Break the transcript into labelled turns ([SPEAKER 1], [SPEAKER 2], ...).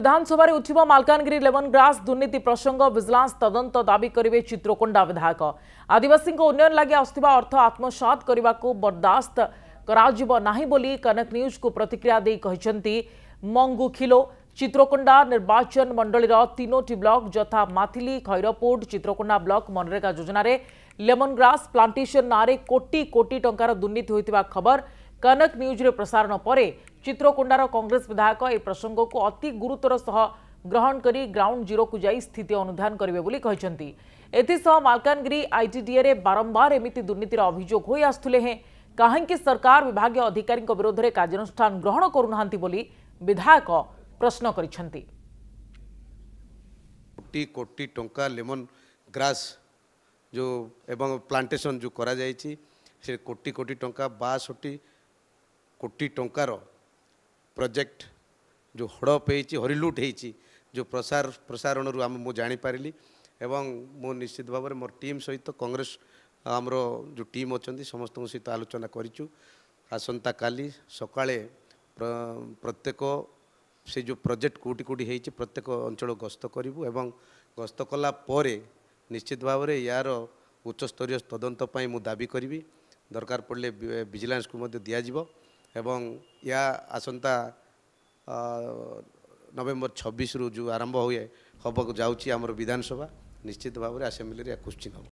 [SPEAKER 1] विधानसभा उठा मलकानगि लेमनग्रास दुर्नीति प्रसंग विजिलांस तदंत दाबी करेंगे चित्रकोडा विधायक आदिवास उन्नयन लगे आसवा अर्थ आत्मसात करने को बरदास्त करना कनक न्यूज को प्रतिक्रिया मंगू खिलो चित्रकोडा निर्वाचन मंडल तीनो ब्लक जथा माथिली खैरपुर चित्रकोडा ब्लक मनरेगा योजन लेमनग्रास प्लांटेसन ना कोटि कोटी टार दुर्नीति होता खबर कनक न्यूज्रे प्रसारण पर चित्रकोडार कंग्रेस विधायक यह प्रसंग को अति गुरुतर सह ग्रहण कर ग्राउंड जीरो को जा स्थित अनुधान करें एथसह मलकानगि आईटीडीए बारंबार एमती दुर्नीतिर अभोग हैं कहीं सरकार विभाग अधिकारी विरोध में कार्यानुषान ग्रहण करूना विधायक ପ୍ରଶ୍ନ କରିଛନ୍ତି
[SPEAKER 2] କୋଟି କୋଟି ଟଙ୍କା ଲେମନ୍ ଗ୍ରାସ୍ ଯେଉଁ ଏବଂ ପ୍ଲାଣ୍ଟେସନ୍ ଯେଉଁ କରାଯାଇଛି ସେ କୋଟି କୋଟି ଟଙ୍କା ବାଷଠି କୋଟି ଟଙ୍କାର ପ୍ରୋଜେକ୍ଟ ଯେଉଁ ହଡ଼ପ ହେଇଛି ହରିଲୁଟ୍ ହେଇଛି ଯେଉଁ ପ୍ରସାର ପ୍ରସାରଣରୁ ଆମେ ମୁଁ ଜାଣିପାରିଲି ଏବଂ ମୁଁ ନିଶ୍ଚିତ ଭାବରେ ମୋର ଟିମ୍ ସହିତ କଂଗ୍ରେସ ଆମର ଯେଉଁ ଟିମ୍ ଅଛନ୍ତି ସମସ୍ତଙ୍କ ସହିତ ଆଲୋଚନା କରିଛୁ ଆସନ୍ତାକାଲି ସକାଳେ ପ୍ରତ୍ୟେକ ସେ ଯେଉଁ ପ୍ରୋଜେକ୍ଟ କେଉଁଠି କେଉଁଠି ହେଇଛି ପ୍ରତ୍ୟେକ ଅଞ୍ଚଳ ଗସ୍ତ କରିବୁ ଏବଂ ଗସ୍ତ କଲା ପରେ ନିଶ୍ଚିତ ଭାବରେ ଏହାର ଉଚ୍ଚସ୍ତରୀୟ ତଦନ୍ତ ପାଇଁ ମୁଁ ଦାବି କରିବି ଦରକାର ପଡ଼ିଲେ ଭିଜିଲାନ୍ସକୁ ମଧ୍ୟ ଦିଆଯିବ ଏବଂ ଏହା ଆସନ୍ତା ନଭେମ୍ବର ଛବିଶରୁ ଯେଉଁ ଆରମ୍ଭ ହୁଏ ହେବାକୁ ଯାଉଛି ଆମର ବିଧାନସଭା ନିଶ୍ଚିତ ଭାବରେ ଆସେମ୍ବଲିରେ ଏହା କୋଶ୍ଚିନ୍ ହେବ